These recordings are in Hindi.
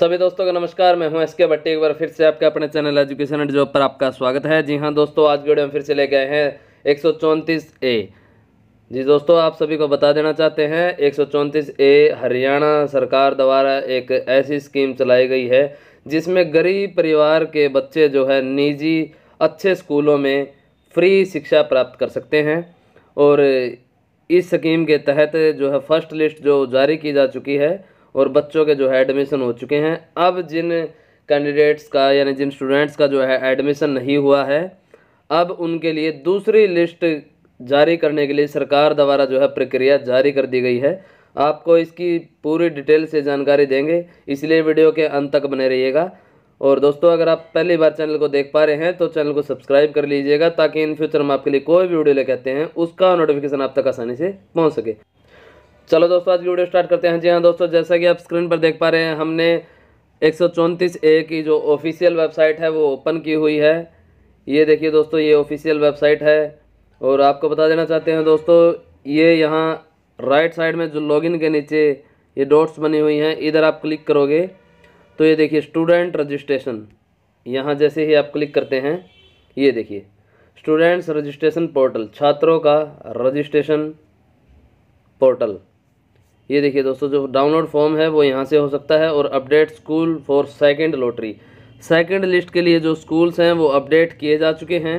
सभी दोस्तों का नमस्कार मैं हूं एसके भट्टी एक बार फिर से आपके अपने चैनल एजुकेशन एंड जॉब पर आपका स्वागत है जी हां दोस्तों आज वीडियो में फिर से लेके आए हैं एक ए जी दोस्तों आप सभी को बता देना चाहते हैं एक ए हरियाणा सरकार द्वारा एक ऐसी स्कीम चलाई गई है जिसमें गरीब परिवार के बच्चे जो है निजी अच्छे स्कूलों में फ्री शिक्षा प्राप्त कर सकते हैं और इस स्कीम के तहत जो है फर्स्ट लिस्ट जो जारी की जा चुकी है और बच्चों के जो है एडमिशन हो चुके हैं अब जिन कैंडिडेट्स का यानी जिन स्टूडेंट्स का जो है एडमिशन नहीं हुआ है अब उनके लिए दूसरी लिस्ट जारी करने के लिए सरकार द्वारा जो है प्रक्रिया जारी कर दी गई है आपको इसकी पूरी डिटेल से जानकारी देंगे इसलिए वीडियो के अंत तक बने रहिएगा और दोस्तों अगर आप पहली बार चैनल को देख पा रहे हैं तो चैनल को सब्सक्राइब कर लीजिएगा ताकि इन फ्यूचर हम आपके लिए कोई भी वीडियो लेके आते हैं उसका नोटिफिकेशन आप तक आसानी से पहुंच सके चलो दोस्तों आज की वीडियो स्टार्ट करते हैं हाँ जी हाँ दोस्तों जैसा कि आप स्क्रीन पर देख पा रहे हैं हमने एक ए की जो ऑफिशियल वेबसाइट है वो ओपन की हुई है ये देखिए दोस्तों ये ऑफिशियल वेबसाइट है और आपको बता देना चाहते हैं दोस्तों ये यहाँ राइट साइड में जो लॉगिन के नीचे ये डॉट्स बनी हुई हैं इधर आप क्लिक करोगे तो ये देखिए स्टूडेंट रजिस्ट्रेशन यहाँ जैसे ही आप क्लिक करते हैं ये देखिए स्टूडेंट्स रजिस्ट्रेशन पोर्टल छात्रों का रजिस्ट्रेशन पोर्टल ये देखिए दोस्तों जो डाउनलोड फॉर्म है वो यहाँ से हो सकता है और update school for second lottery second list के लिए जो स्कूल्स हैं वो अपडेट किए जा चुके हैं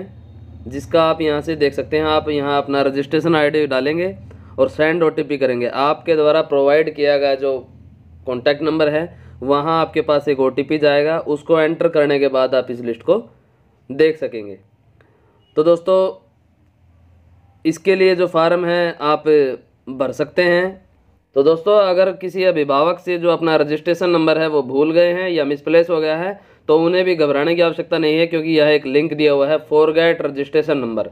जिसका आप यहाँ से देख सकते हैं आप यहाँ अपना रजिस्ट्रेशन आईडी डालेंगे और सेंड ओटीपी करेंगे आपके द्वारा प्रोवाइड किया गया जो कॉन्टैक्ट नंबर है वहाँ आपके पास एक ओ जाएगा उसको एंटर करने के बाद आप इस लिस्ट को देख सकेंगे तो दोस्तों इसके लिए जो फार्म है आप भर सकते हैं तो दोस्तों अगर किसी अभिभावक से जो अपना रजिस्ट्रेशन नंबर है वो भूल गए हैं या मिसप्लेस हो गया है तो उन्हें भी घबराने की आवश्यकता नहीं है क्योंकि यह एक लिंक दिया हुआ है फोर रजिस्ट्रेशन नंबर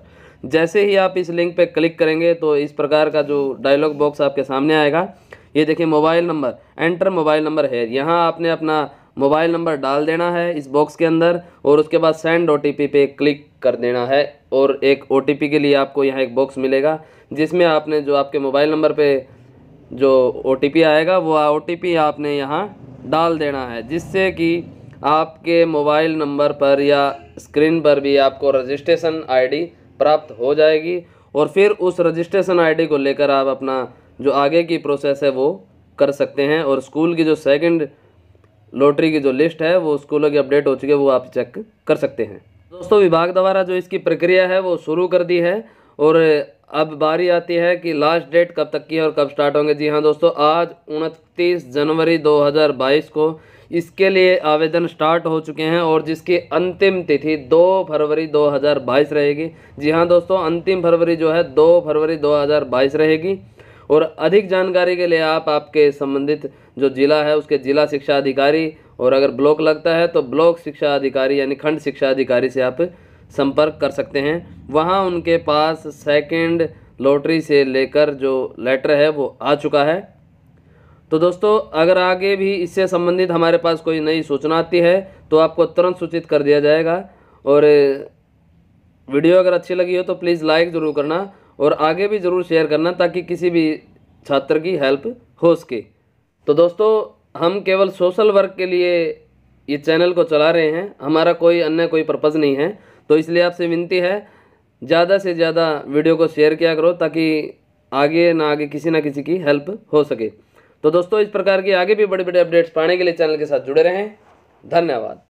जैसे ही आप इस लिंक पर क्लिक करेंगे तो इस प्रकार का जो डायलॉग बॉक्स आपके सामने आएगा ये देखिए mobile number enter mobile number है यहाँ आपने अपना मोबाइल नंबर डाल देना है इस बॉक्स के अंदर और उसके बाद सेंड ओ पे क्लिक कर देना है और एक ओ के लिए आपको यहाँ एक बॉक्स मिलेगा जिसमें आपने जो आपके मोबाइल नंबर पर जो ओ आएगा वो ओ आपने यहाँ डाल देना है जिससे कि आपके मोबाइल नंबर पर या स्क्रीन पर भी आपको रजिस्ट्रेशन आईडी प्राप्त हो जाएगी और फिर उस रजिस्ट्रेशन आईडी को लेकर आप अपना जो आगे की प्रोसेस है वो कर सकते हैं और स्कूल की जो सेकंड लॉटरी की जो लिस्ट है वो स्कूलों की अपडेट हो चुकी है वो आप चेक कर सकते हैं दोस्तों विभाग द्वारा जो इसकी प्रक्रिया है वो शुरू कर दी है और अब बारी आती है कि लास्ट डेट कब तक की है और कब स्टार्ट होंगे जी हाँ दोस्तों आज उनतीस जनवरी 2022 को इसके लिए आवेदन स्टार्ट हो चुके हैं और जिसकी अंतिम तिथि 2 फरवरी 2022 रहेगी जी हाँ दोस्तों अंतिम फरवरी जो है 2 फरवरी 2022 रहेगी और अधिक जानकारी के लिए आप आपके संबंधित जो जिला है उसके जिला शिक्षा अधिकारी और अगर ब्लॉक लगता है तो ब्लॉक शिक्षा अधिकारी यानी खंड शिक्षा अधिकारी से आप संपर्क कर सकते हैं वहाँ उनके पास सेकेंड लॉटरी से लेकर जो लेटर है वो आ चुका है तो दोस्तों अगर आगे भी इससे संबंधित हमारे पास कोई नई सूचना आती है तो आपको तुरंत सूचित कर दिया जाएगा और वीडियो अगर अच्छी लगी हो तो प्लीज़ लाइक ज़रूर करना और आगे भी ज़रूर शेयर करना ताकि किसी भी छात्र की हेल्प हो सके तो दोस्तों हम केवल सोशल वर्क के लिए ये चैनल को चला रहे हैं हमारा कोई अन्य कोई पर्पज़ नहीं है तो इसलिए आपसे विनती है ज़्यादा से ज़्यादा वीडियो को शेयर किया करो ताकि आगे ना आगे किसी ना किसी की हेल्प हो सके तो दोस्तों इस प्रकार की आगे भी बड़े बड़े अपडेट्स पाने के लिए चैनल के साथ जुड़े रहें धन्यवाद